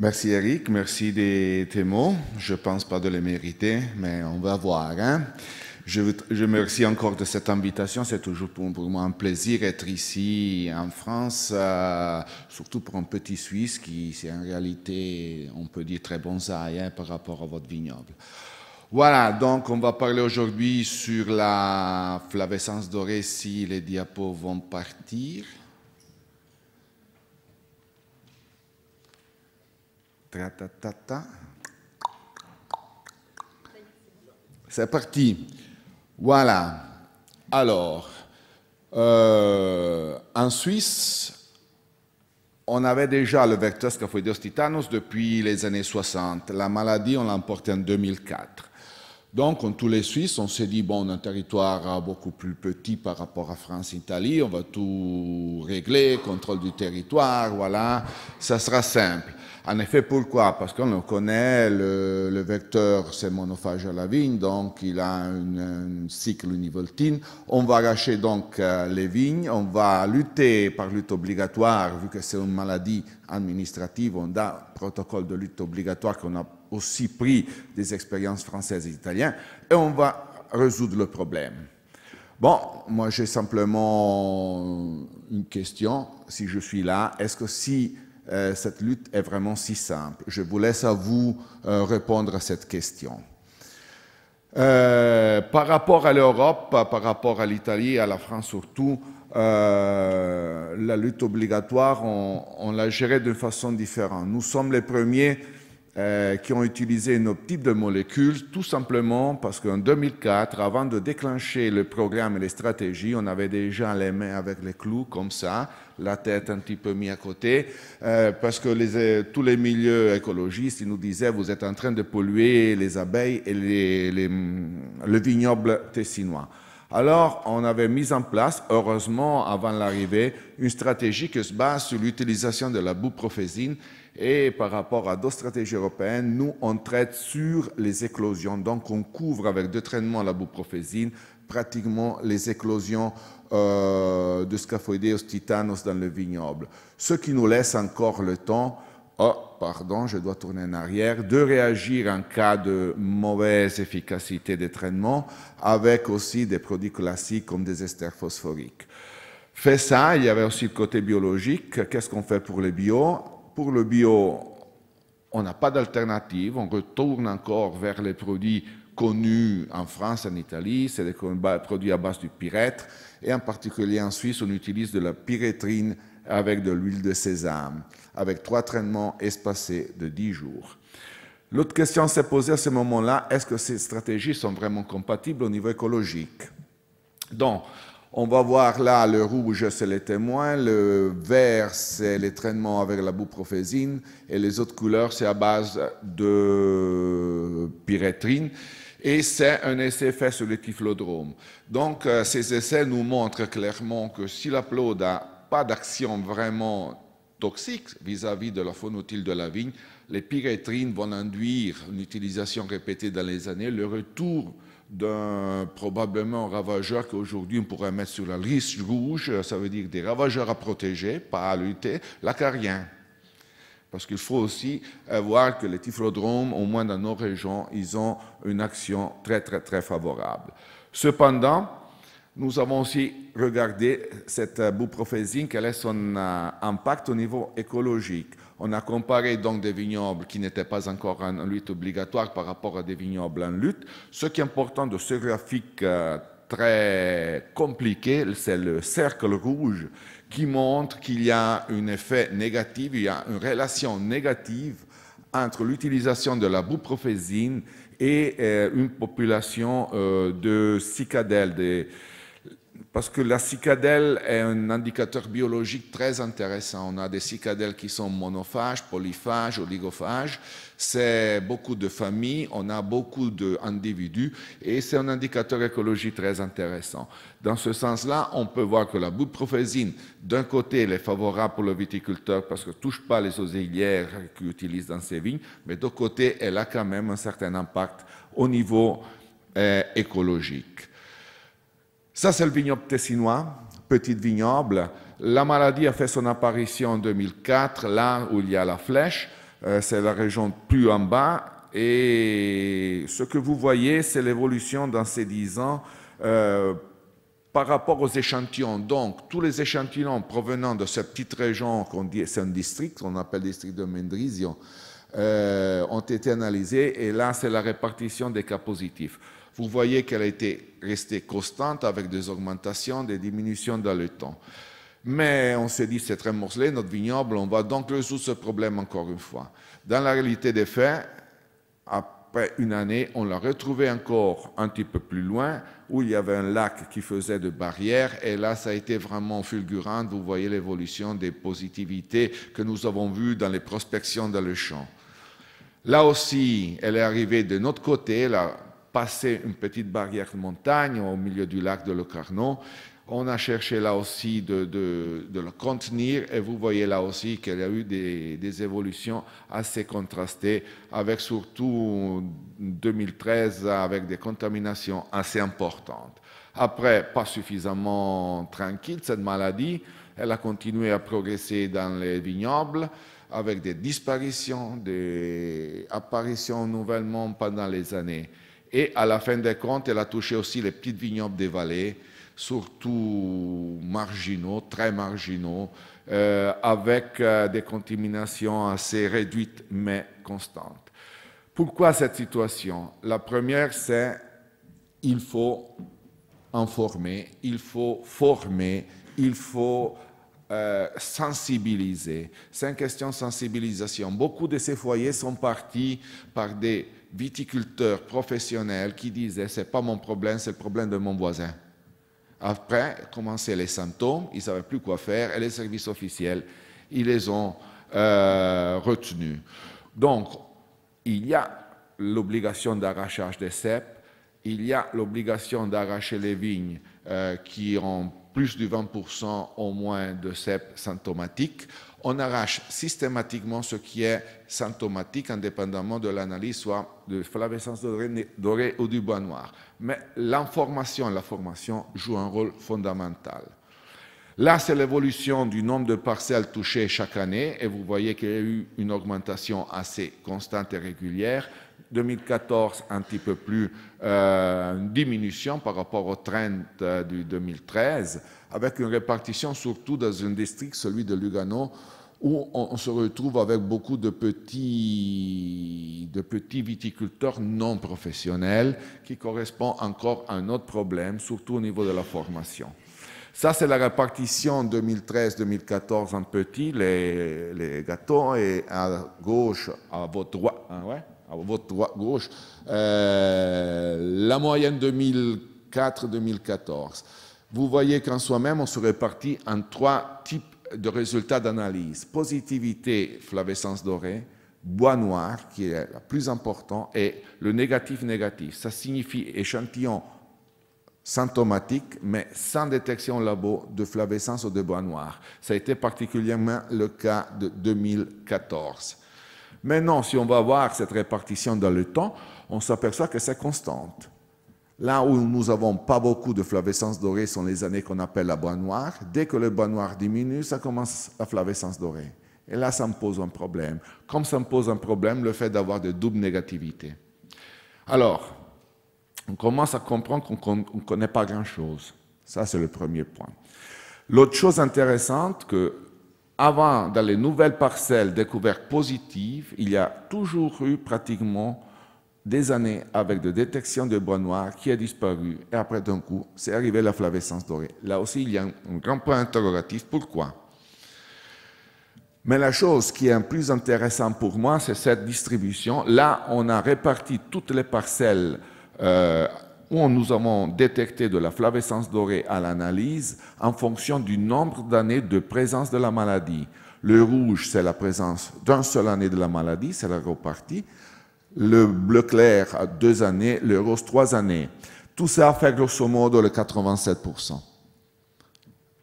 Merci Eric, merci des mots. Je pense pas de les mériter, mais on va voir. Hein. Je, je remercie encore de cette invitation. C'est toujours pour, moi un plaisir d'être ici en France, euh, surtout pour un petit Suisse qui, c'est en réalité, on peut dire très bon hein, par rapport à votre vignoble. Voilà, donc on va parler aujourd'hui sur la flavescence dorée si les diapos vont partir. C'est parti. Voilà. Alors, euh, en Suisse, on avait déjà le vecteur Scaphoideus titanus depuis les années 60. La maladie, on l'a emporté en 2004. Donc, comme tous les Suisses, on s'est dit, bon, on a un territoire beaucoup plus petit par rapport à France-Italie, on va tout régler, contrôle du territoire, voilà, ça sera simple. En effet, pourquoi Parce qu'on le connaît, le, vecteur, c'est monophage à la vigne, donc il a un cycle univoltine. On va arracher donc euh, les vignes, on va lutter par lutte obligatoire, vu que c'est une maladie administrative, on a un protocole de lutte obligatoire qu'on a aussi pris des expériences françaises et italiennes, et on va résoudre le problème. Bon, moi j'ai simplement une question, si je suis là, est-ce que si euh, cette lutte est vraiment si simple Je vous laisse à vous euh, répondre à cette question. Euh, par rapport à l'Europe, par rapport à l'Italie et à la France surtout, la lutte obligatoire, on, la gérait de façon différente. Nous sommes les premiers euh, qui ont utilisé nos types de molécules, tout simplement parce qu'en 2004, avant de déclencher le programme et les stratégies, on avait déjà les mains avec les clous comme ça, la tête un petit peu mise à côté, euh, parce que les, euh, tous les milieux écologistes, ils nous disaient, vous êtes en train de polluer les abeilles et les, les, mm, le vignoble tessinois. Alors, on avait mis en place, heureusement, avant l'arrivée, une stratégie qui se base sur l'utilisation de la prophésine et par rapport à d'autres stratégies européennes, nous, on traite sur les éclosions. Donc, on couvre avec deux traitements à la bouprophésine pratiquement les éclosions euh, de Scaphoideus titanus dans le vignoble. Ce qui nous laisse encore le temps, oh, pardon, je dois tourner en arrière, de réagir en cas de mauvaise efficacité des traitements avec aussi des produits classiques comme des esters phosphoriques. Fait ça, il y avait aussi le côté biologique. Qu'est-ce qu'on fait pour les bio pour le bio, on n'a pas d'alternative, on retourne encore vers les produits connus en France, en Italie, c'est des produits à base du pyrètre, et en particulier en Suisse, on utilise de la pyrétrine avec de l'huile de sésame, avec trois traitements espacés de 10 jours. L'autre question s'est posée à ce moment-là, est-ce que ces stratégies sont vraiment compatibles au niveau écologique Donc, on va voir là, le rouge, c'est les témoins, le vert, c'est les avec la bouprophésine, et les autres couleurs, c'est à base de pyrétrine. Et c'est un essai fait sur le typhlodrome. Donc, euh, ces essais nous montrent clairement que si la n'a pas d'action vraiment toxique vis-à-vis de la faune utile de la vigne, les pyrétrines vont induire une utilisation répétée dans les années, le retour d'un probablement ravageur qu'aujourd'hui on pourrait mettre sur la liste rouge, euh, ça veut dire des ravageurs à protéger, pas à lutter, l'acarien. Parce qu'il faut aussi voir que les typhrodromes, au moins dans nos régions, ils ont une action très, très, très favorable. Cependant, nous avons aussi regardé cette euh, bouprofésine, quel est son euh, impact au niveau écologique. On a comparé donc des vignobles qui n'étaient pas encore en lutte obligatoire par rapport à des vignobles en lutte. Ce qui est important de ce graphique euh, très compliqué, c'est le cercle rouge qui montre qu'il y a un effet négatif, il y a une relation négative entre l'utilisation de la bouprofésine et une population de cicadelles, des parce que la cicadelle est un indicateur biologique très intéressant. On a des cicadelles qui sont monophages, polyphages, oligophages. C'est beaucoup de familles, on a beaucoup d'individus et c'est un indicateur écologique très intéressant. Dans ce sens-là, on peut voir que la prophésine, d'un côté, elle est favorable pour le viticulteur parce qu'elle ne touche pas les oseillères qu'il utilise dans ses vignes, mais d'autre côté, elle a quand même un certain impact au niveau euh, écologique. Ça, c'est le vignoble tessinois, petit vignoble. La maladie a fait son apparition en 2004, là où il y a la flèche. Euh, c'est la région plus en bas. Et ce que vous voyez, c'est l'évolution dans ces dix ans euh, par rapport aux échantillons. Donc, tous les échantillons provenant de cette petite région, qu'on dit, c'est un district, on appelle district de Mendrisio, euh, ont été analysés. Et là, c'est la répartition des cas positifs vous voyez qu'elle a été restée constante avec des augmentations, des diminutions dans le temps. Mais on s'est dit, c'est très morcelé, notre vignoble, on va donc résoudre ce problème encore une fois. Dans la réalité des faits, après une année, on l'a retrouvé encore un petit peu plus loin, où il y avait un lac qui faisait de barrière, et là, ça a été vraiment fulgurant. Vous voyez l'évolution des positivités que nous avons vues dans les prospections dans le champ. Là aussi, elle est arrivée de notre côté, passer une petite barrière de montagne au milieu du lac de Le On a cherché là aussi de, le contenir et vous voyez là aussi qu'il y a eu des, évolutions assez contrastées avec surtout 2013 avec des contaminations assez importantes. Après, pas suffisamment tranquille cette maladie, elle a continué à progresser dans les vignobles avec des disparitions, des apparitions nouvellement pendant les années et à la fin des comptes, elle a touché aussi les petites vignobles des vallées, surtout marginaux, très marginaux, euh, avec euh, des contaminations assez réduites mais constantes. Pourquoi cette situation La première, c'est il faut informer, il faut former, il faut euh, sensibiliser. C'est une question de sensibilisation. Beaucoup de ces foyers sont partis par des viticulteurs professionnels qui disaient c'est pas mon problème, c'est le problème de mon voisin. Après, commençaient les symptômes, ils ne savaient plus quoi faire et les services officiels, ils les ont euh, retenus. Donc, il y a l'obligation d'arrachage des cèpes, il y a l'obligation d'arracher les vignes euh, qui ont plus de 20% au moins de cèpes symptomatiques on arrache systématiquement ce qui est symptomatique, indépendamment de l'analyse, soit de flavescence dorée, ou du bois noir. Mais l'information, la formation joue un rôle fondamental. Là, c'est l'évolution du nombre de parcelles touchées chaque année, et vous voyez qu'il y a eu une augmentation assez constante et régulière. 2014, un petit peu plus euh, une diminution par rapport au trend euh, du 2013, avec une répartition surtout dans un district, celui de Lugano, où on, se retrouve avec beaucoup de petits, de petits viticulteurs non professionnels, qui correspond encore à un autre problème, surtout au niveau de la formation. Ça, c'est la répartition 2013-2014 en petit, les, gâteaux, et à gauche, à votre droite, hein, ouais à votre gauche, euh, la moyenne 2004-2014. Vous voyez qu'en soi-même, on se répartit en trois types de résultats d'analyse. Positivité, flavescence dorée, bois noir, qui est le plus important, et le négatif-négatif. Ça signifie échantillon symptomatique, mais sans détection labo de flavescence ou de bois noir. Ça a été particulièrement le cas de 2014. Maintenant, si on va voir cette répartition dans le temps, on s'aperçoit que c'est constante. Là où nous n'avons pas beaucoup de flavescence dorée sont les années qu'on appelle la bois noire. Dès que le bois noir diminue, ça commence la flavescence dorée. Et là, ça me pose un problème. Comme ça me pose un problème, le fait d'avoir de doubles négativités. Alors, on commence à comprendre qu'on ne connaît pas grand-chose. Ça, c'est le premier point. L'autre chose intéressante que avant, dans les nouvelles parcelles découvertes positives, il y a toujours eu pratiquement des années avec des détections de bois noir qui a disparu et après d'un coup, c'est arrivé la flavescence dorée. Là aussi, il y a un, grand point interrogatif. Pourquoi Mais la chose qui est la plus intéressante pour moi, c'est cette distribution. Là, on a réparti toutes les parcelles euh, où nous avons détecté de la flavescence dorée à l'analyse en fonction du nombre d'années de présence de la maladie. Le rouge, c'est la présence d'un seul année de la maladie, c'est la repartie. Le bleu clair deux années, le rose trois années. Tout ça fait grosso modo le 87%.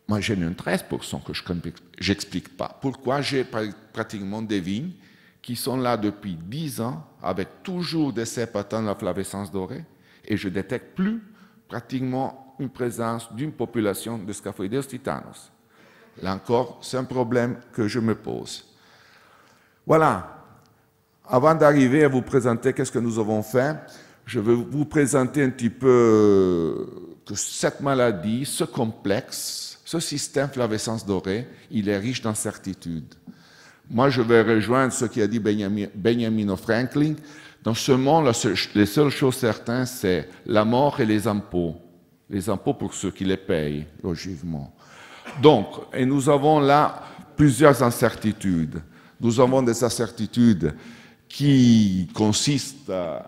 Moi, j'ai un 13% que je n'explique pas. Pourquoi j'ai pratiquement des vignes qui sont là depuis 10 ans avec toujours des cèpes de la flavescence dorée et je détecte plus pratiquement une présence d'une population de Scaphoideus titanus. Là encore, c'est un problème que je me pose. Voilà. Avant d'arriver à vous présenter qu'est-ce que nous avons fait, je vais vous présenter un petit peu euh, que cette maladie, ce complexe, ce système flavescence dorée, il est riche d'incertitudes. Moi, je vais rejoindre ce qu'a dit Benjamin, Benjamin Franklin. Dans ce monde, la les seules choses certaines, c'est la mort et les impôts. Les impôts pour ceux qui les payent, logiquement. Donc, et nous avons là plusieurs incertitudes. Nous avons des incertitudes qui consistent euh,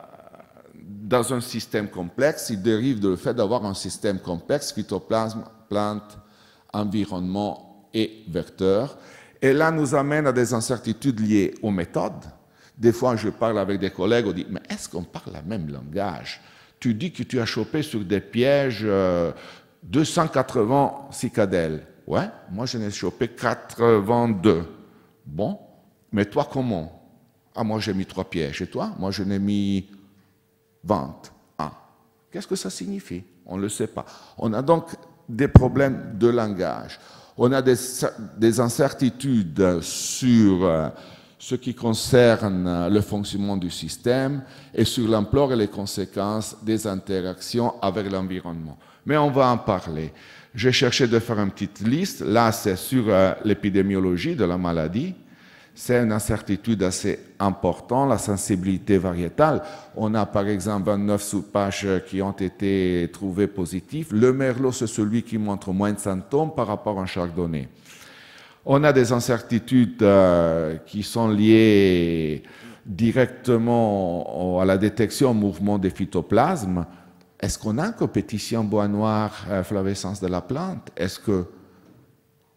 dans un système complexe. Il dérive du fait d'avoir un système complexe, phytoplasme, plante, environnement et vecteurs. Et là nous amène à des incertitudes liées aux méthodes, des fois, je parle avec des collègues, on dit, mais est-ce qu'on parle le même langage Tu dis que tu as chopé sur des pièges 280 euh, cicadelles. Ouais, moi je n'ai chopé 82. Bon, mais toi comment Ah, moi j'ai mis trois pièges. Et toi Moi je n'ai mis 20. Ah, qu'est-ce que ça signifie On ne le sait pas. On a donc des problèmes de langage. On a des incertitudes sur euh, ce qui concerne le fonctionnement du système et sur l'ampleur et les conséquences des interactions avec l'environnement. Mais on va en parler. J'ai cherché de faire une petite liste. Là, c'est sur euh, l'épidémiologie de la maladie. C'est une incertitude assez importante, la sensibilité variétale. On a par exemple 29 soupages qui ont été trouvées positifs. Le merlot, c'est celui qui montre moins de symptômes par rapport à un chardonnay. On a des incertitudes euh, qui sont liées directement à la détection au mouvement des phytoplasmes. Est-ce qu'on a un compétition bois noir, euh, flavescence de la plante Est-ce que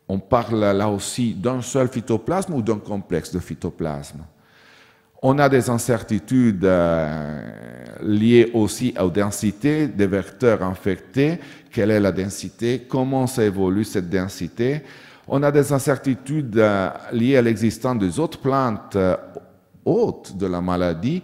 on parle là aussi d'un seul phytoplasme ou d'un complexe de phytoplasme on a des incertitudes euh, liées aussi aux densités des vecteurs infectés. Quelle est la densité Comment ça évolue cette densité on a des incertitudes euh, liées à l'existence des autres plantes hôtes euh, de la maladie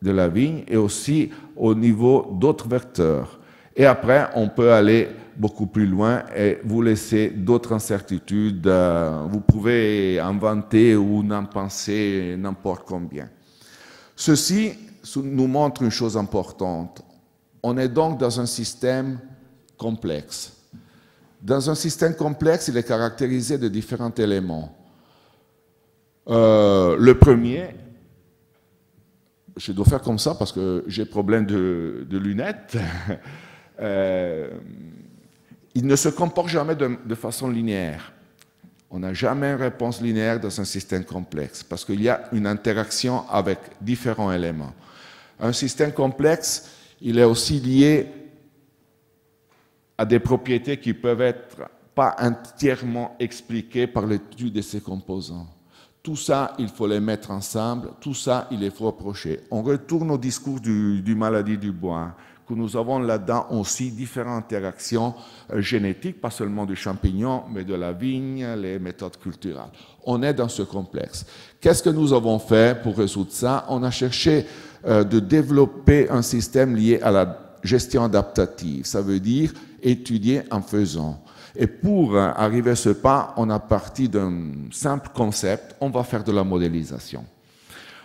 de la vigne et aussi au niveau d'autres vecteurs. Et après, on peut aller beaucoup plus loin et vous laisser d'autres incertitudes. Euh, vous pouvez inventer ou n'en penser n'importe combien. Ceci nous montre une chose importante. On est donc dans un système complexe. Dans un système complexe, il est caractérisé de différents éléments. Euh, le premier, je dois faire comme ça parce que j'ai problème de, lunettes. Euh, il ne se comporte jamais de, de façon linéaire. On n'a jamais une réponse linéaire dans un système complexe parce qu'il y a une interaction avec différents éléments. Un système complexe, il est aussi lié à des propriétés qui peuvent être pas entièrement expliquées par l'étude de ces composants. Tout ça, il faut les mettre ensemble, tout ça, il les faut approcher. On retourne au discours du, maladie du bois, que nous avons là-dedans aussi différentes interactions euh, génétiques, pas seulement du champignon, mais de la vigne, les méthodes culturelles. On est dans ce complexe. Qu'est-ce que nous avons fait pour résoudre ça On a cherché euh, de développer un système lié à la gestion adaptative, ça veut dire étudier en faisant. Et pour euh, arriver à ce pas, on a parti d'un simple concept, on va faire de la modélisation.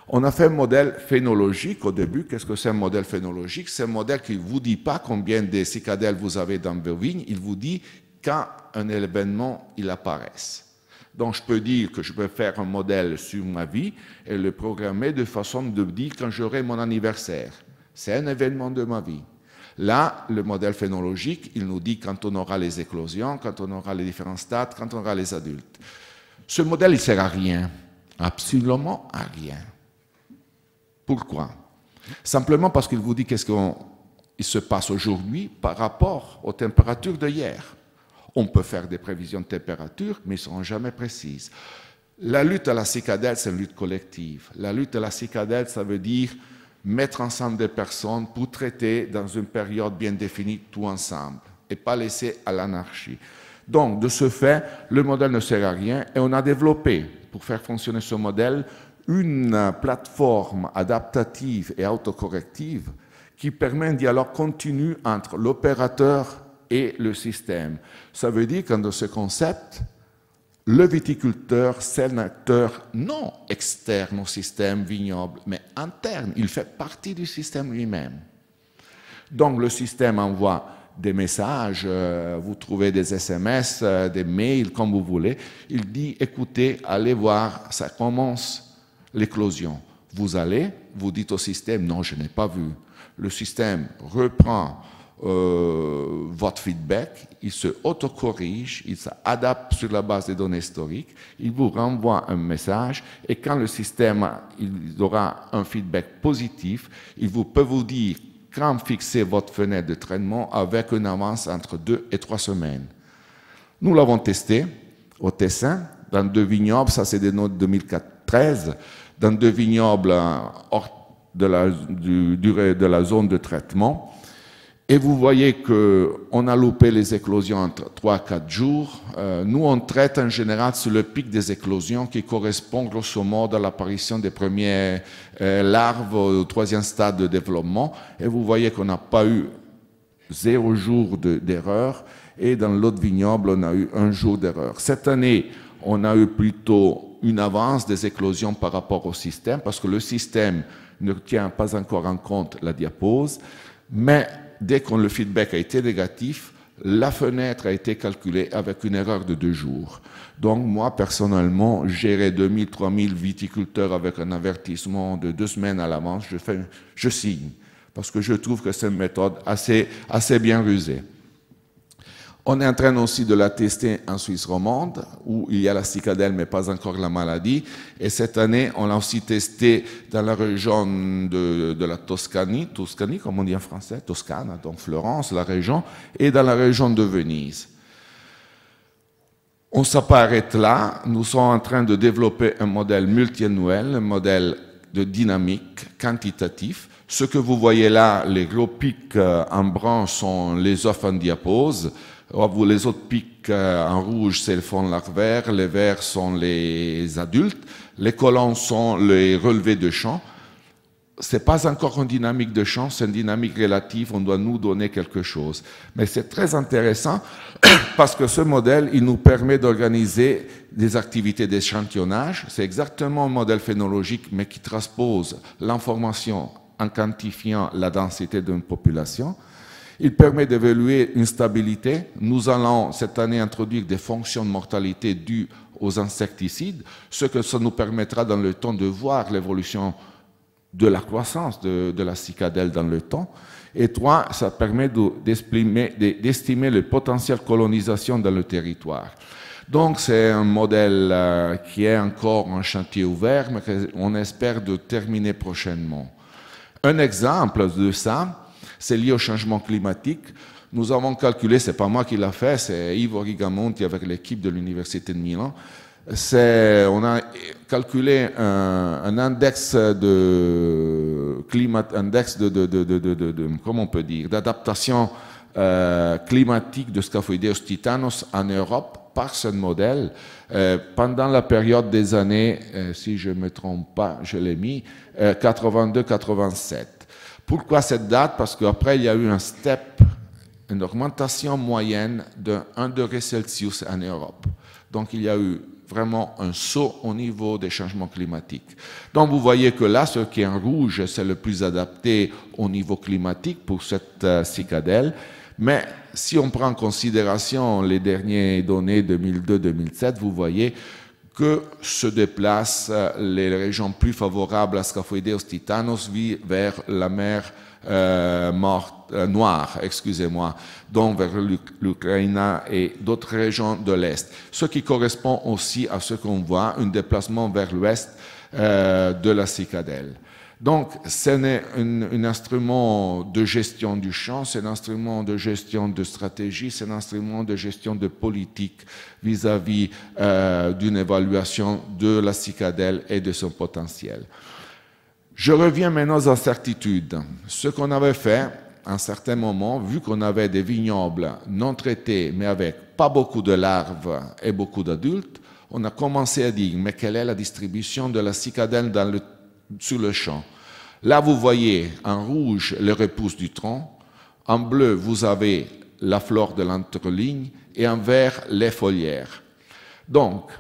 On a fait un modèle phénologique au début. Qu'est-ce que c'est un modèle phénologique C'est un modèle qui ne vous dit pas combien de cicadelles vous avez dans vos vignes, il vous dit quand un événement il apparaisse. Donc je peux dire que je peux faire un modèle sur ma vie et le programmer de façon de dire quand j'aurai mon anniversaire. C'est un événement de ma vie. Là, le modèle phénologique, il nous dit quand on aura les éclosions, quand on aura les différents stades, quand on aura les adultes. Ce modèle, il sert à rien, absolument à rien. Pourquoi Simplement parce qu'il vous dit qu'est-ce qu'il se passe aujourd'hui par rapport aux températures de hier. On peut faire des prévisions de température, mais elles ne seront jamais précises. La lutte à la cicadelle, c'est une lutte collective. La lutte à la cicadelle, ça veut dire mettre ensemble des personnes pour traiter dans une période bien définie tout ensemble et pas laisser à l'anarchie. Donc, de ce fait, le modèle ne sert à rien et on a développé, pour faire fonctionner ce modèle, une plateforme adaptative et autocorrective qui permet un dialogue continu entre l'opérateur et le système. Ça veut dire qu'un de ces concepts, le viticulteur, c'est un acteur non externe au système vignoble, mais interne. Il fait partie du système lui-même. Donc le système envoie des messages, euh, vous trouvez des SMS, euh, des mails, comme vous voulez. Il dit, écoutez, allez voir, ça commence l'éclosion. Vous allez, vous dites au système, non, je n'ai pas vu. Le système reprend euh, votre feedback, il se autocorrige, il s'adapte sur la base des données historiques, il vous renvoie un message et quand le système il aura un feedback positif, il vous, peut vous dire quand fixer votre fenêtre de traitement avec une avance entre deux et trois semaines. Nous l'avons testé au Tessin, dans deux vignobles, ça c'est des notes 2013, dans deux vignobles euh, hors de la, du, de la zone de traitement et vous voyez que on a loupé les éclosions entre 3-4 jours. Euh, nous, on traite en général sur le pic des éclosions qui correspond grosso modo à l'apparition des premières euh, larves au troisième stade de développement. Et vous voyez qu'on n'a pas eu zéro jour d'erreur. et dans l'autre vignoble, on a eu un jour d'erreur. Cette année, on a eu plutôt une avance des éclosions par rapport au système parce que le système ne tient pas encore en compte la diapose. Mais dès que le feedback a été négatif, la fenêtre a été calculée avec une erreur de deux jours. Donc moi, personnellement, gérer 2000, 3000 viticulteurs avec un avertissement de deux semaines à l'avance, je, je signe, parce que je trouve que c'est une méthode assez, assez bien rusée. On est en train aussi de la tester en Suisse romande, où il y a la cicadelle, mais pas encore la maladie. Et cette année, on l'a aussi testé dans la région de, la Toscanie, Toscanie, comme on dit en français, Toscane, donc Florence, la région, et dans la région de Venise. On s'apparaît là. Nous sommes en train de développer un modèle multiannuel, un modèle de dynamique, quantitatif. Ce que vous voyez là, les gros euh, en branche sont les offres en diapose. Oh, les autres pics euh, en rouge, c'est le fond faune vert. les verts sont les adultes, les colons sont les relevés de champ. C'est pas encore une dynamique de champ, c'est une dynamique relative, on doit nous donner quelque chose. Mais c'est très intéressant parce que ce modèle, il nous permet d'organiser des activités d'échantillonnage. C'est exactement un modèle phénologique, mais qui transpose l'information en quantifiant la densité d'une population. Il permet d'évaluer une stabilité. Nous allons cette année introduire des fonctions de mortalité dues aux insecticides, ce que ça nous permettra dans le temps de voir l'évolution de la croissance de, la cicadelle dans le temps. Et trois, ça permet d'estimer le potentiel colonisation dans le territoire. Donc c'est un modèle euh, qui est encore un chantier ouvert, mais qu'on espère de terminer prochainement. Un exemple de ça, c'est lié au changement climatique. Nous avons calculé, c'est pas moi qui l'a fait, c'est Yves Rigamonti avec l'équipe de l'Université de Milan. C'est, on a calculé un, index de climat, index de, de, de, de, comment on peut dire, d'adaptation euh, climatique de Scaphoideus titanos en Europe par ce modèle euh, pendant la période des années, euh, si je ne me trompe pas, je l'ai mis, 82-87. Pourquoi cette date Parce qu'après, il y a eu un step, une augmentation moyenne de 1 degré Celsius en Europe. Donc, il y a eu vraiment un saut au niveau des changements climatiques. Donc vous voyez que là, ce qui est en rouge, c'est le plus adapté au niveau climatique pour cette euh, cicadelle. Mais si on prend en considération les dernières données 2002-2007, vous voyez que se déplacent les régions plus favorables à Titanos titanus vers la mer euh, euh, noire, excusez-moi, donc vers l'Ukraine et d'autres régions de l'Est. Ce qui correspond aussi à ce qu'on voit, un déplacement vers l'Ouest euh, de la cicadelle. Donc, ce n'est un, instrument de gestion du champ, c'est un instrument de gestion de stratégie, c'est un instrument de gestion de politique vis-à-vis euh, d'une évaluation de la cicadelle et de son potentiel. Je reviens maintenant aux incertitudes. Ce qu'on avait fait à un certain moment, vu qu'on avait des vignobles non traités, mais avec pas beaucoup de larves et beaucoup d'adultes, on a commencé à dire, mais quelle est la distribution de la cicadelle dans le sur le champ. Là, vous voyez en rouge les repousse du tronc, en bleu, vous avez la flore de l'entreligne et en vert, les folières. Donc,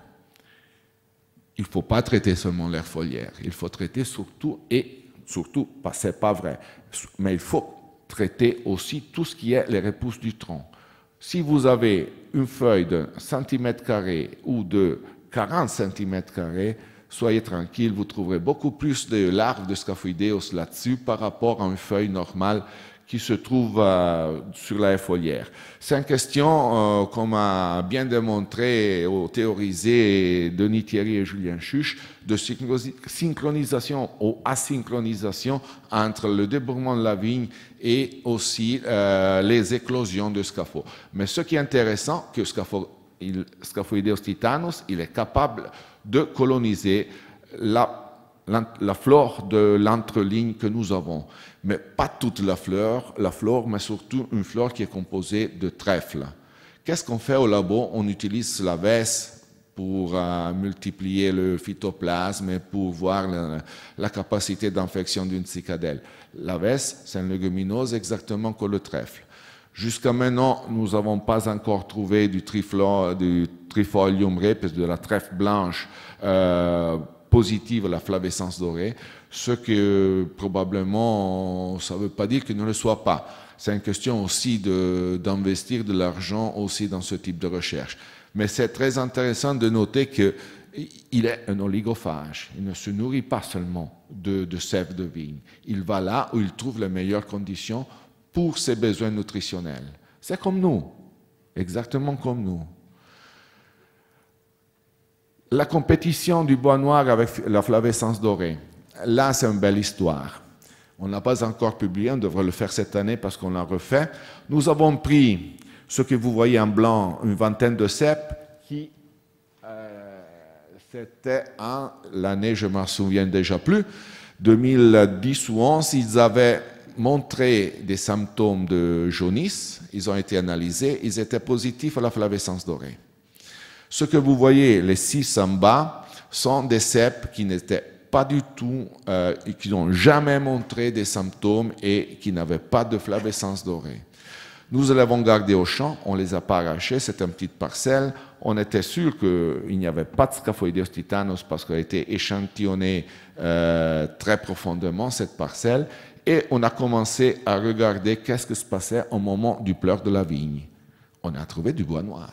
il ne faut pas traiter seulement les folières. il faut traiter surtout, et surtout, ce n'est pas vrai, mais il faut traiter aussi tout ce qui est les repousses du tronc. Si vous avez une feuille de centimètre carré ou de 40 centimètres carrés, soyez tranquille, vous trouverez beaucoup plus de larves de Scaphoideus là-dessus par rapport à une feuille normale qui se trouve euh, sur la folière. C'est une question, comme euh, a bien démontré ou théorisé Denis Thierry et Julien Chuch, de synchronisation ou asynchronisation entre le débourrement de la vigne et aussi euh, les éclosions de scapho. Mais ce qui est intéressant, que scapho il, titanus, il est capable de coloniser la, flore de l'entreligne que nous avons. Mais pas toute la fleur, la flore, mais surtout une flore qui est composée de trèfles. Qu'est-ce qu'on fait au labo On utilise la veste pour euh, multiplier le phytoplasme et pour voir la, capacité d'infection d'une cicadelle. La veste, c'est une légumineuse exactement comme le trèfle. Jusqu'à maintenant, nous n'avons pas encore trouvé du, triflo, du trifolium repes, de la trèfle blanche euh, positive à la flavescence dorée, ce que probablement, ça ne veut pas dire qu'il ne le soit pas. C'est une question aussi d'investir de, l'argent aussi dans ce type de recherche. Mais c'est très intéressant de noter que il est un oligophage. Il ne se nourrit pas seulement de, de sève de vigne. Il va là où il trouve les meilleures conditions pour ses besoins nutritionnels. C'est comme nous, exactement comme nous. La compétition du bois noir avec la flavescence dorée. Là, c'est une belle histoire. On n'a pas encore publié, on devrait le faire cette année parce qu'on l'a refait. Nous avons pris ce que vous voyez en blanc, une vingtaine de cèpes qui, euh, c'était en l'année, je m'en souviens déjà plus, 2010 ou 11, ils avaient montré des symptômes de jaunisse, ils ont été analysés, ils étaient positifs à la flavescence dorée. Ce que vous voyez, les six en bas, sont des cèpes qui n'étaient pas du tout, euh, qui n'ont jamais montré des symptômes et qui n'avaient pas de flavescence dorée. Nous les avons gardés au champ, on les a pas arrachés, c'est une petite parcelle. On était sûr qu'il n'y avait pas de Scaphoideus titanos parce qu'elle a été échantillonnée euh, très profondément, cette parcelle, et on a commencé à regarder qu'est-ce qui se passait au moment du pleur de la vigne. On a trouvé du bois noir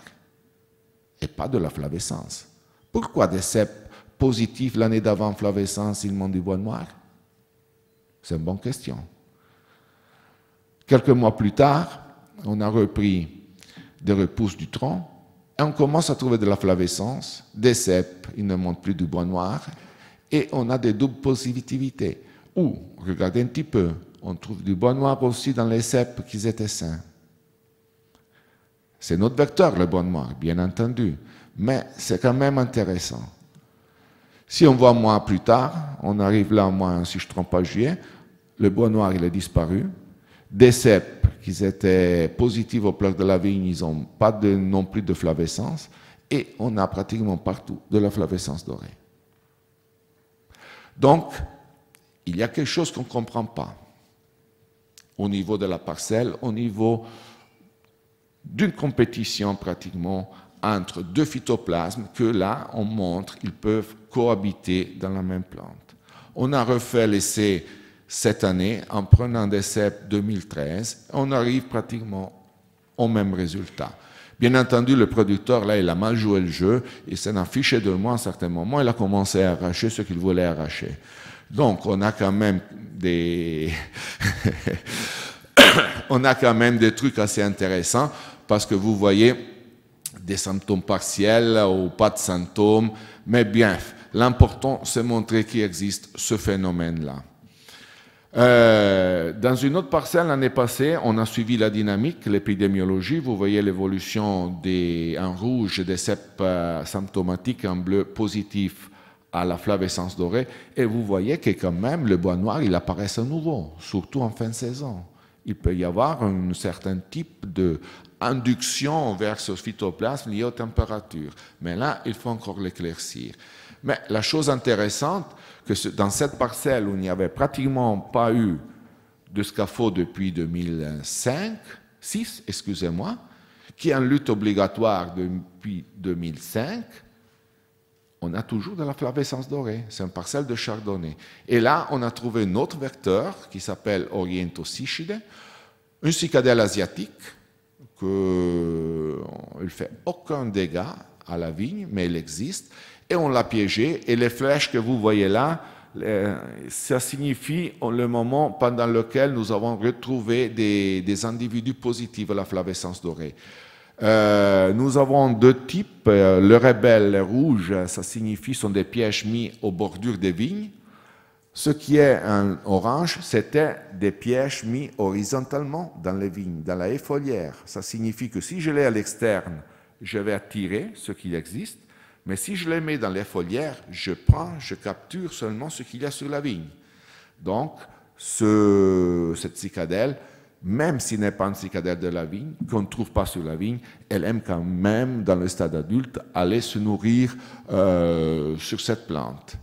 et pas de la flavescence. Pourquoi des cèpes positifs l'année d'avant flavescence, ils montent du bois noir C'est une bonne question. Quelques mois plus tard, on a repris des repousses du tronc et on commence à trouver de la flavescence, des cèpes, ils ne montent plus du bois noir et on a des doubles positivités. Ou, regardez un petit peu, on trouve du bois noir aussi dans les cèpes qui étaient sains. C'est notre vecteur, le bois noir, bien entendu, mais c'est quand même intéressant. Si on voit mois plus tard, on arrive là, moi, si je ne trompe pas, juillet, le bois noir, il a disparu. Des cèpes qui étaient positives au pleurs de la vigne, ils n'ont pas de, non plus de flavescence. Et on a pratiquement partout de la flavescence dorée. Donc, il y a quelque chose qu'on ne comprend pas au niveau de la parcelle, au niveau d'une compétition pratiquement entre deux phytoplasmes que là, on montre, qu'ils peuvent cohabiter dans la même plante. On a refait l'essai cette année en prenant des cèpes 2013, on arrive pratiquement au même résultat. Bien entendu, le producteur, là, il a mal joué le jeu, il s'en a fiché de moi à un certain moment, il a commencé à arracher ce qu'il voulait arracher. Donc on a quand même des... on a quand même des trucs assez intéressants parce que vous voyez des symptômes partiels ou pas de symptômes, mais bien, l'important c'est montrer qu'il existe ce phénomène-là. Euh, dans une autre parcelle l'année passée, on a suivi la dynamique, l'épidémiologie. Vous voyez l'évolution des en rouge des CEP euh, symptomatiques, en bleu positif à la flavescence dorée, et vous voyez que quand même le bois noir, il apparaît à nouveau, surtout en fin de saison. Il peut y avoir un certain type d'induction vers ce phytoplasme lié aux températures. Mais là, il faut encore l'éclaircir. Mais la chose intéressante, que dans cette parcelle où il n'y avait pratiquement pas eu de scapho depuis 2005, 6, excusez-moi, qui est en lutte obligatoire depuis 2005, on a toujours de la flavescence dorée, c'est un parcelle de chardonnay. Et là, on a trouvé un autre vecteur qui s'appelle orientocichide, une cicadelle asiatique, que ne euh, fait aucun dégât à la vigne, mais elle existe, et on l'a piégée, et les flèches que vous voyez là, ça signifie le moment pendant lequel nous avons retrouvé des individus positifs à la flavescence dorée. Euh, nous avons deux types. Euh, le rebelle rouge, ça signifie sont des pièges mis aux bordures des vignes. Ce qui est orange, c'était des pièges mis horizontalement dans les vignes, dans la effolière. Ça signifie que si je l'ai à l'externe, je vais attirer ce qui existe, mais si je les mets dans les foliaires, je prends, je capture seulement ce qu'il y a sur la vigne. Donc, cette cicadelle même s'il n'est pas un cicadaire de la vigne, qu'on ne trouve pas sur la vigne, elle aime quand même, dans le stade adulte, aller se nourrir euh, sur cette plante.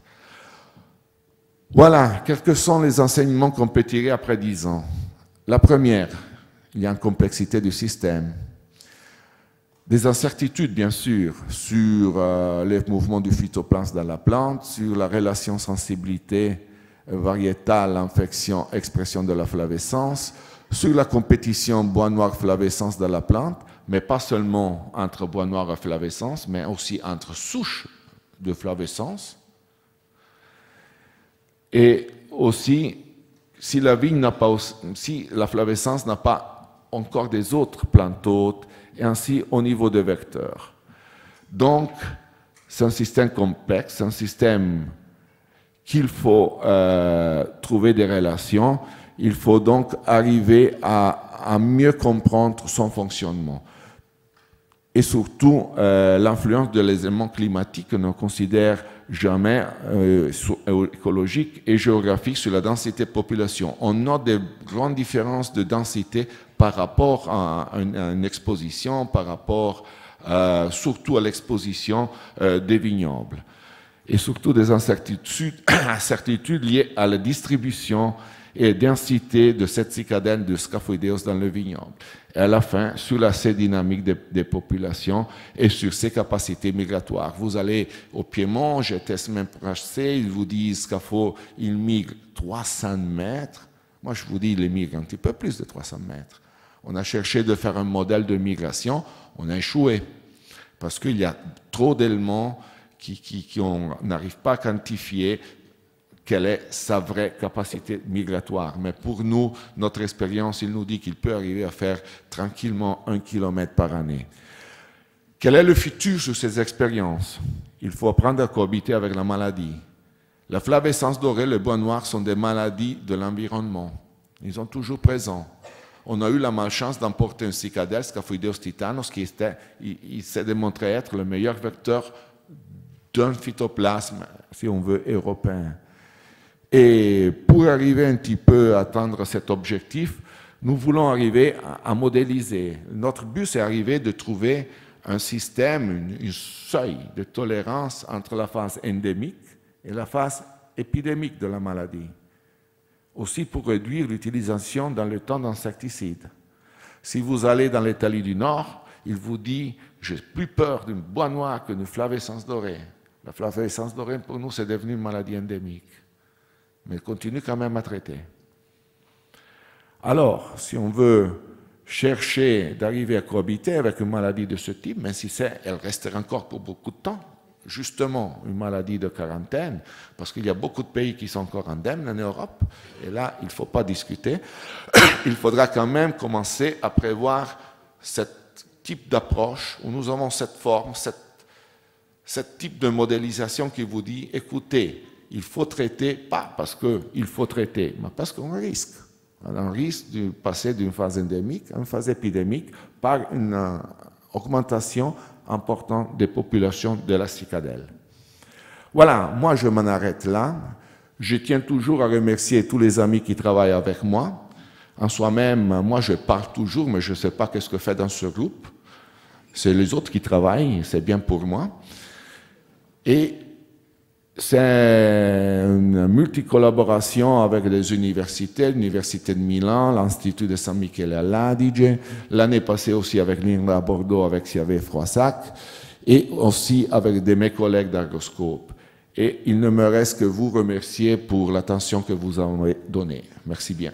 Voilà, quels sont les enseignements qu'on peut tirer après dix ans. La première, il y a une complexité du système. Des incertitudes, bien sûr, sur euh, les mouvements du phytoplasme dans la plante, sur la relation sensibilité variétale, infection, expression de la flavescence, sur la compétition bois noir flavescence de la plante, mais pas seulement entre bois noir et flavescence, mais aussi entre souches de flavescence. Et aussi, si la vigne n'a pas, si la flavescence n'a pas encore des autres plantes hôtes, et ainsi au niveau des vecteurs. Donc, c'est un système complexe, un système qu'il faut euh, trouver des relations. Il faut donc arriver à, mieux comprendre son fonctionnement. Et surtout, euh, l'influence de l'élément climatique ne considère jamais euh, euh, écologique et géographique sur la densité de population. On note des grandes différences de densité par rapport à, une, exposition, par rapport surtout à l'exposition des vignobles et surtout des incertitudes, incertitudes liées à la distribution et densité de cette cicadène de Scaphoideus dans le vignoble. Et à la fin, sur la dynamique des, populations et sur ses capacités migratoires. Vous allez au Piémont, j'étais semaine passée, ils vous disent Scapho, il migre 300 mètres. Moi, je vous dis, il migre un petit peu plus de 300 mètres. On a cherché de faire un modèle de migration, on a échoué parce qu'il y a trop d'éléments qui, qui, n'arrive pas à quantifier quelle est sa vraie capacité migratoire. Mais pour nous, notre expérience, il nous dit qu'il peut arriver à faire tranquillement un kilomètre par année. Quel est le futur de ces expériences Il faut apprendre à cohabiter avec la maladie. La flavescence dorée, le bois noir sont des maladies de l'environnement. Ils sont toujours présents. On a eu la malchance d'emporter un cicadelle, Scaphoideus titanus, qui était, il s'est démontré être le meilleur vecteur d'un phytoplasme, si on veut, européen. Et pour arriver un petit peu à atteindre cet objectif, nous voulons arriver à, modéliser. Notre but, c'est arriver de trouver un système, une seuil de tolérance entre la phase endémique et la phase épidémique de la maladie. Aussi pour réduire l'utilisation dans le temps d'insecticides. Si vous allez dans l'Italie du Nord, il vous dit J'ai plus peur d'une bois noire que d'une flavescence dorée. La flavescence dorée, pour nous, c'est devenu une maladie endémique mais continue quand même à traiter. Alors, si on veut chercher d'arriver à cohabiter avec une maladie de ce type, même si c'est, elle restera encore pour beaucoup de temps, justement une maladie de quarantaine, parce qu'il y a beaucoup de pays qui sont encore indemnes en Europe, et là, il ne faut pas discuter. Il faudra quand même commencer à prévoir ce type d'approche où nous avons cette forme, ce type de modélisation qui vous dit, écoutez, il faut traiter, pas parce qu'il faut traiter, mais parce qu'on risque. On risque de passer d'une phase endémique à une phase épidémique par une euh, augmentation importante des populations de la cicadelle. Voilà, moi je m'en arrête là. Je tiens toujours à remercier tous les amis qui travaillent avec moi. En soi-même, moi je parle toujours, mais je ne sais pas qu'est-ce que fait dans ce groupe. C'est les autres qui travaillent, c'est bien pour moi. Et c'est une multicollaboration avec les universités, l'Université de Milan, l'Institut de San Michele all'Adige, l'année passée aussi avec l'Université à Bordeaux, avec Xavier Froissac, et aussi avec de mes collègues d'Argoscope. Et il ne me reste que vous remercier pour l'attention que vous avez donnée. Merci bien.